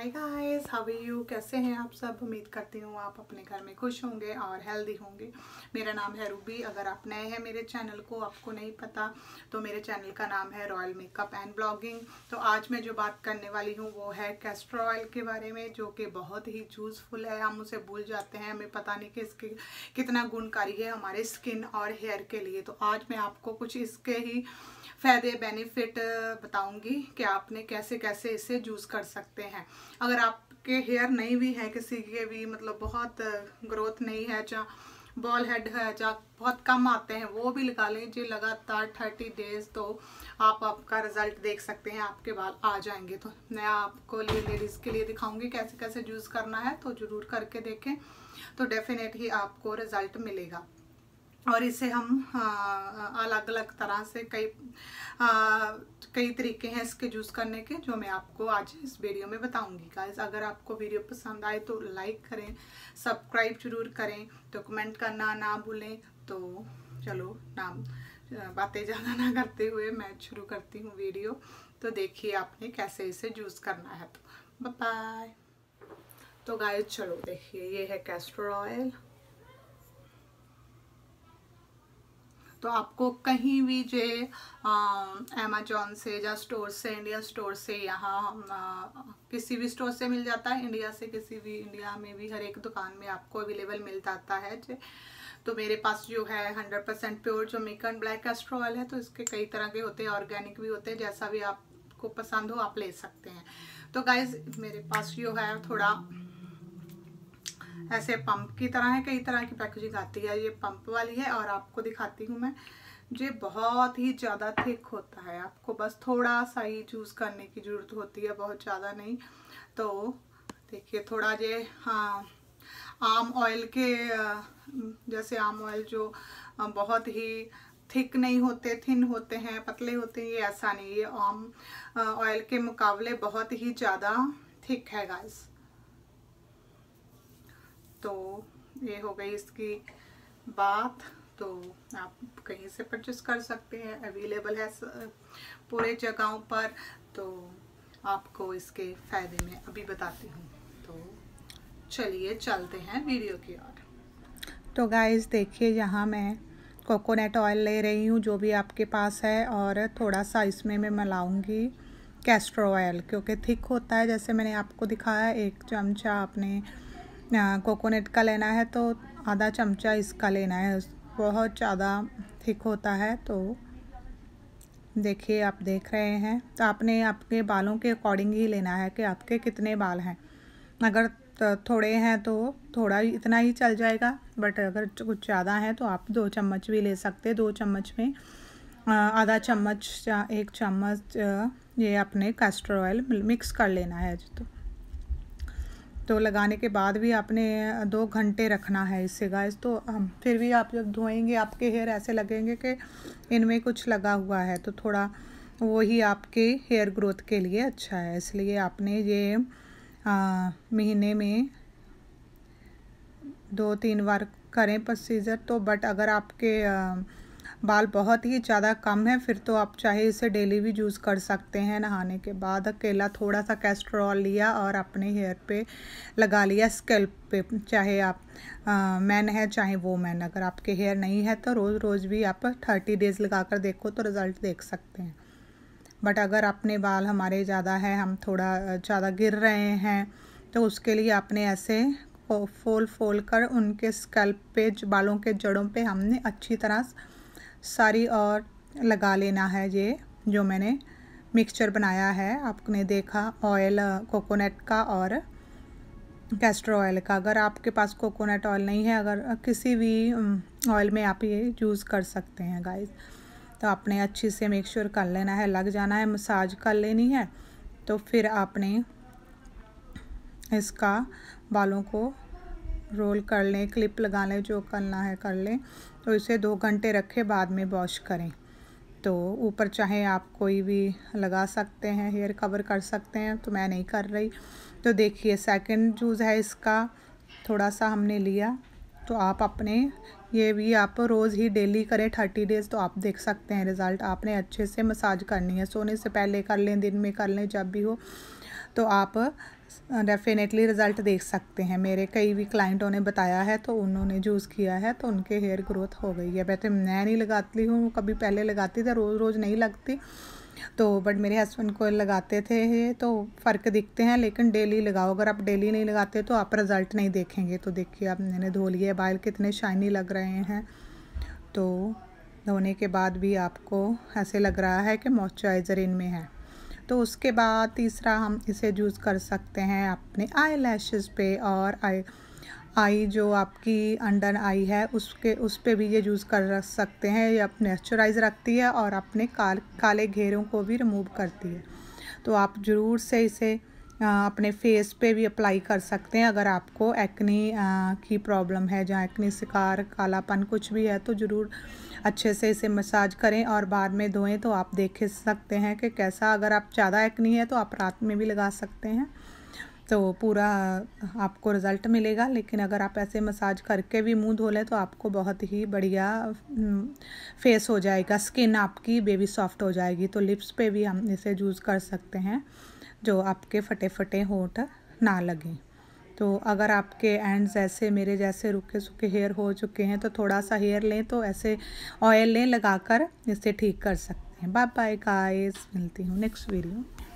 hi guys how are you कैसे हैं आप सब उम्मीद करती हूँ आप अपने घर में खुश होंगे और हेल्दी होंगे मेरा नाम है रूबी अगर आप नए हैं मेरे चैनल को आपको नहीं पता तो मेरे चैनल का नाम है रॉयल मेकअप एंड ब्लॉगिंग तो आज मैं जो बात करने वाली हूँ वो है कैस्टर ऑयल के बारे में जो कि बहुत ही यूज़फुल है हम उसे भूल जाते हैं हमें पता नहीं कि इसके कितना गुणकारी है हमारे स्किन और हेयर के लिए तो आज मैं आपको कुछ इसके ही फ़ायदे बेनिफिट बताऊंगी कि आपने कैसे कैसे इसे यूज़ कर सकते हैं अगर आपके हेयर नहीं भी है किसी के भी मतलब बहुत ग्रोथ नहीं है जहाँ बॉल हेड है जहाँ बहुत कम आते हैं वो भी लगा लें जी लगातार थर्टी डेज तो आप आपका रिजल्ट देख सकते हैं आपके बाल आ जाएंगे तो मैं आपको लिए लेडीज़ के लिए दिखाऊंगी कैसे कैसे यूज़ करना है तो ज़रूर करके देखें तो डेफिनेटली आपको रिज़ल्ट मिलेगा और इसे हम अलग अलग तरह से कई कई तरीके हैं इसके जूस करने के जो मैं आपको आज इस वीडियो में बताऊंगी गाइस अगर आपको वीडियो पसंद आए तो लाइक करें सब्सक्राइब जरूर करें तो कमेंट करना ना भूलें तो चलो नाम बातें ज़्यादा ना करते हुए मैं शुरू करती हूँ वीडियो तो देखिए आपने कैसे इसे जूस करना है तो बाय तो गाय चलो देखिए ये है कैस्टर ऑयल तो आपको कहीं भी जे अमेजोन से या स्टोर से इंडिया स्टोर से यहाँ किसी भी स्टोर से मिल जाता है इंडिया से किसी भी इंडिया में भी हर एक दुकान में आपको अवेलेबल मिल जाता है जे तो मेरे पास जो है हंड्रेड परसेंट प्योर जो मेकन ब्लैक एस्ट्रो ऑयल है तो इसके कई तरह के होते हैं ऑर्गेनिक भी होते हैं जैसा भी आपको पसंद हो आप ले सकते हैं तो गाइज मेरे पास जो है थोड़ा ऐसे पंप की तरह है कई तरह की पैकेजिंग आती है ये पंप वाली है और आपको दिखाती हूँ मैं ये बहुत ही ज़्यादा थिक होता है आपको बस थोड़ा सा ही चूज करने की ज़रूरत होती है बहुत ज़्यादा नहीं तो देखिए थोड़ा ये हाँ आम ऑयल के जैसे आम ऑयल जो बहुत ही थिक नहीं होते थिन होते हैं पतले होते हैं ये ऐसा नहीं ये आम ऑयल के मुकाबले बहुत ही ज़्यादा थिक है गाइस तो ये हो गई इसकी बात तो आप कहीं से परचेस कर सकते हैं अवेलेबल है पूरे जगहों पर तो आपको इसके फ़ायदे में अभी बताती हूँ तो चलिए चलते हैं वीडियो की ओर तो गाइस देखिए यहाँ मैं कोकोनट ऑयल ले रही हूँ जो भी आपके पास है और थोड़ा सा इसमें मैं मिलाऊँगी कैस्ट्रो ऑयल क्योंकि थिक होता है जैसे मैंने आपको दिखाया एक चमचा आपने कोकोनट का लेना है तो आधा चमचा इसका लेना है बहुत ज़्यादा थिक होता है तो देखिए आप देख रहे हैं तो आपने आपके बालों के अकॉर्डिंग ही लेना है कि आपके कितने बाल हैं अगर थोड़े हैं तो थोड़ा ही इतना ही चल जाएगा बट अगर कुछ ज़्यादा है तो आप दो चम्मच भी ले सकते दो चम्मच में आधा चम्मच या एक चम्मच ये अपने कैस्टर ऑयल मिक्स कर लेना है तो तो लगाने के बाद भी आपने दो घंटे रखना है इससे गाइस तो हम फिर भी आप जब धोएंगे आपके हेयर ऐसे लगेंगे कि इनमें कुछ लगा हुआ है तो थोड़ा वही आपके हेयर ग्रोथ के लिए अच्छा है इसलिए आपने ये आ, महीने में दो तीन बार करें प्रोसीजर तो बट अगर आपके आ, बाल बहुत ही ज़्यादा कम है फिर तो आप चाहे इसे डेली भी यूज़ कर सकते हैं नहाने के बाद अकेला थोड़ा सा कैस्ट्रॉल लिया और अपने हेयर पे लगा लिया स्कैल्प पे चाहे आप मैन है चाहे वो मैन अगर आपके हेयर नहीं है तो रोज़ रोज़ भी आप थर्टी डेज़ लगा कर देखो तो रिज़ल्ट देख सकते हैं बट अगर अपने बाल हमारे ज़्यादा है हम थोड़ा ज़्यादा गिर रहे हैं तो उसके लिए आपने ऐसे फोल फोल कर उनके स्कैल्प पे बालों के जड़ों पे हमने अच्छी तरह सारी और लगा लेना है ये जो मैंने मिक्सचर बनाया है आपने देखा ऑयल कोकोनट का और कैस्टर ऑयल का अगर आपके पास कोकोनट ऑयल नहीं है अगर किसी भी ऑयल में आप ये यूज़ कर सकते हैं गाइस तो आपने अच्छे से मिक्सचर कर लेना है लग जाना है मसाज कर लेनी है तो फिर आपने इसका बालों को रोल कर लें क्लिप लगा लें जो करना है कर लें तो इसे दो घंटे रखे बाद में वॉश करें तो ऊपर चाहे आप कोई भी लगा सकते हैं हेयर कवर कर सकते हैं तो मैं नहीं कर रही तो देखिए सेकंड जूस है इसका थोड़ा सा हमने लिया तो आप अपने ये भी आप रोज़ ही डेली करें थर्टी डेज़ तो आप देख सकते हैं रिज़ल्ट आपने अच्छे से मसाज करनी है सोने से पहले कर लें दिन में कर लें जब भी हो तो आप डेफिनेटली uh, रिज़ल्ट देख सकते हैं मेरे कई भी क्लाइंटों ने बताया है तो उन्होंने यूज़ किया है तो उनके हेयर ग्रोथ हो गई है वैसे मैं नहीं लगाती हूँ कभी पहले लगाती थी रोज़ रोज़ नहीं लगती तो बट मेरे हस्बैंड को लगाते थे तो फ़र्क दिखते हैं लेकिन डेली लगाओ अगर आप डेली नहीं लगाते तो आप रिज़ल्ट नहीं देखेंगे तो देखिए आप मैंने धो लिए बाल कितने शाइनी लग रहे हैं तो धोने के बाद भी आपको ऐसे लग रहा है कि मॉइस्चराइज़र इनमें है तो उसके बाद तीसरा हम इसे यूज़ कर सकते हैं अपने आई लैशेज़ पे और आई आई जो आपकी अंडर आई है उसके उस पर भी ये यूज़ कर रख सकते हैं ये आप नेचुराइज रखती है और अपने काल काले घेरों को भी रिमूव करती है तो आप ज़रूर से इसे अपने फेस पे भी अप्लाई कर सकते हैं अगर आपको एक्नी की प्रॉब्लम है जहाँ एक्नी शिकार कालापन कुछ भी है तो ज़रूर अच्छे से इसे मसाज करें और बाद में धोएं तो आप देख सकते हैं कि कैसा अगर आप ज़्यादा एक्नी है तो आप रात में भी लगा सकते हैं तो पूरा आपको रिज़ल्ट मिलेगा लेकिन अगर आप ऐसे मसाज करके भी मुंह धो लें तो आपको बहुत ही बढ़िया फेस हो जाएगा स्किन आपकी बेबी सॉफ्ट हो जाएगी तो लिप्स पे भी हम इसे यूज़ कर सकते हैं जो आपके फटे फटे होठ ना लगें तो अगर आपके एंड्स ऐसे मेरे जैसे रुके सूखे हेयर हो चुके हैं तो थोड़ा सा हेयर लें तो ऐसे ऑयल लें लगाकर इसे ठीक कर सकते हैं बाय बाय गाइस मिलती हूँ नेक्स्ट वीडियो